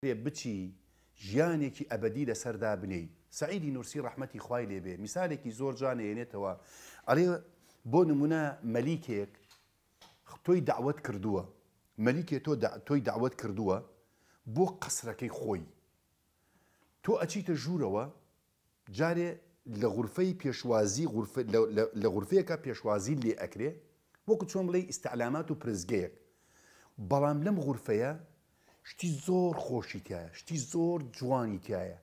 پێ بچی ژیانێکی ئەبدی لە سەردا بنەی سعیدی نورسی ڕحمەتی خوای لێبێ میسالێکی زۆر جانێنێتەوە ئەڵێ بۆ نمونە مەلیکێک تۆی داوت کردووە مەلیکێ تۆ تۆی داوت کردووە بۆ قسرەکەی خۆی تۆ ئەچیتە ژوورەوە جارێ لە غورفەی پێشوازی لە غورفەیەەکە پێشوازی لێ ئەکرێ وەکو چۆن بڵێ ئیسعلامات و پرزگەیەک بەڵام لەم غورفەیە شتی زۆر خۆشی تایە شتی زۆر جوانی تایە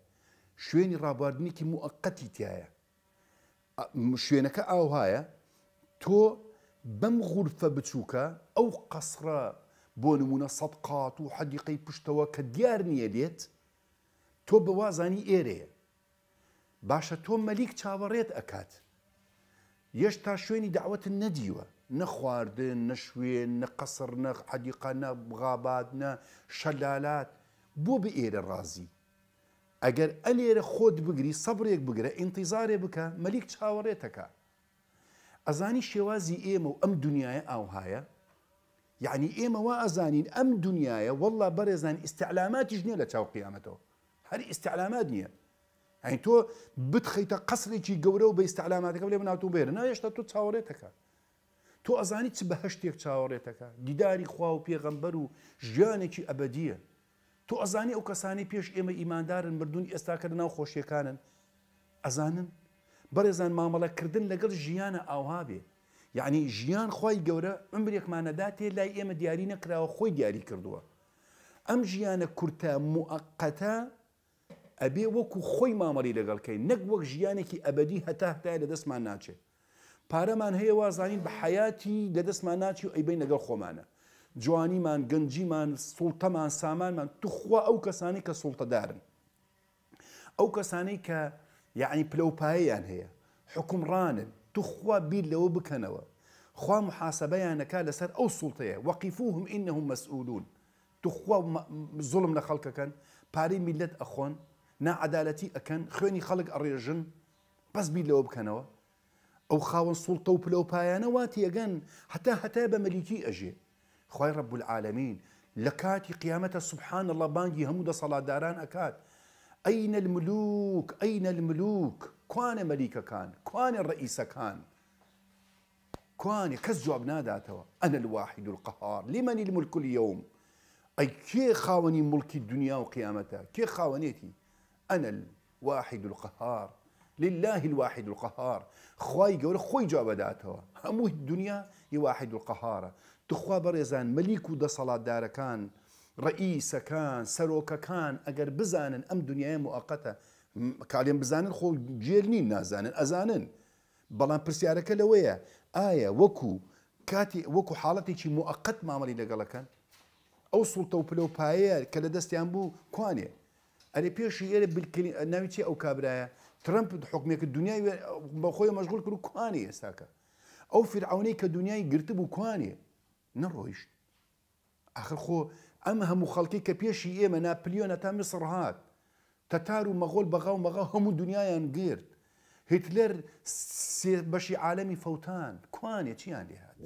شوێنی ڕابواردنێکی موقەتی تایە شوێنەکە ئاوهایە تۆ بەم غورفە بچووکە ئەو قەسرە بۆ نمونە سەدقات و حەدیقەی پشتەوە کە دیار نییە دێت تۆ بەوازانی ئێرەیە باشە تۆ مەلیک چاوەڕێت ئەکات یەشتا شوێنی داوەتن نەدیوە نەخواردن نەشوێن نە قەسر نەخ حەدیقە نە بغابات نە شەلالات بۆ بە ئێرە ڕازی ئەگەر ئەلێرە خۆت بگری سەبرێک بگرە ئینتیزارێ بکە مەلیک چاوەڕێتەکە ئەزانی شێوازی ئێمە و ئەم دنیاە ئاوهایە یعنی ئێمە وا ئەزانین ئەم دنیاە وەڵا بەرێزان ئستعلاماتیش نییە لە چاو قیامەتەوە هەر ئستعلامات نییە ئەین تۆ بتخیتە قسرێکی گەورە و بە ئستعلاماتەکە لێ بناوتو بێرە نایشتا تۆ چاوەڕێتەکە تۆ ئەزانی چ بە هەشتێک چاوەڕێتەکە دیداری خوا و پێغەمبەر و ژیانێکی ئەبدیە تۆ ئەزانی ئەو کەسانی پێش ئێمە ئیماندارن مردونی ئێستاکە ناو خۆشیەکانن ئەزانن بەڕێزان مامەڵەکردن لەگەڵ ژیانە ئاوها بێ یعنی ژیان خی گەورە ئەمبرێکمانەدا تێ لای ئێمە دیاری نەکراوە خۆی دیاری کردووە ئەم ژیانە کورتە موقەتە ئەبێ وەکو خۆی مامەری لەگەڵکەی نەک وەک ژیانێکی ئەبدی هەتاهتای لە دەستمان ناچێت پارەمان هەیە وازانین بە حیاتی لەدەستمان ناچی و ئەیبین لەگەڵ خۆمانە جوانیمان گەنجیمان سوڵتەمان سامانمان توخوا ئەو کەسانی کە سوڵتەدارن ئەو کەسانی کە یعنی پلەپایەیان هەیە حکومڕانن توخوا بیر لەوە بکەنەوە خوا محاسبەیانەکە لەسەر ئەو سوڵتەیە وەقیفوهم ئینهم مەسئولون توخوا زڵم لە خەڵکەکەن پارەی میلەت ئەخۆن نعدالەتی ئەکەن خوێنی خەڵک ئەڕێژن بەس بیر لەوە بکەنەوە او خاون سلطه و پلەپایانە بايانا واتي هەتا حتى حتى مەلیکی اجي خوي رب العالمين لكاتي قيامته سبحان الله بانجي صلاة داران اكات اين الملوك اين الملوك كوان الملوک كان كوان الرئيس كان كوان كز جواب ناداتەوە انا الواحد القهار لمن الملك اليوم اي كي خاوني ملك الدنيا وقيامتها كي خاونيتي انا الواحد القهار لله الواحد القهار خوي جور خوي جواب بداتەوە الدنيا دنیا ی واحد القهارە تخوا بەڕێزان مەلیک رئيس كان سروك كان اگر بزانن ام دنيا مؤقتة كاليم بزانن خو جيرني نازان ازانن بلان بەڵام پرسیارەکە ايا وكو كاتي وكو حالتي شي موقت ما لەگەڵەکەن ئەو او سلطة پلەپایە کە لە دەستیان بوو كواني ئەرێ پێشی ئێرە بکردین ناوی چی ئەو کابراایە ترمپ حکمێکە دنیای بە خۆی مەژغول کرد و کوانی ئێستاکە ئەو فرعونەی کە دنیای گرت بوو کوانێ نەڕۆیشت آخر خۆ ئەمە هەموو خەڵکی کە پێشی ئێمە ناپلیۆنە تا مسڕهات تەتار و مەغۆل بەغاو مەغا هەموو دنیایان گرت هیتلەر بەشی عالەمی فەوتان کوانێ چیان لێ هاات.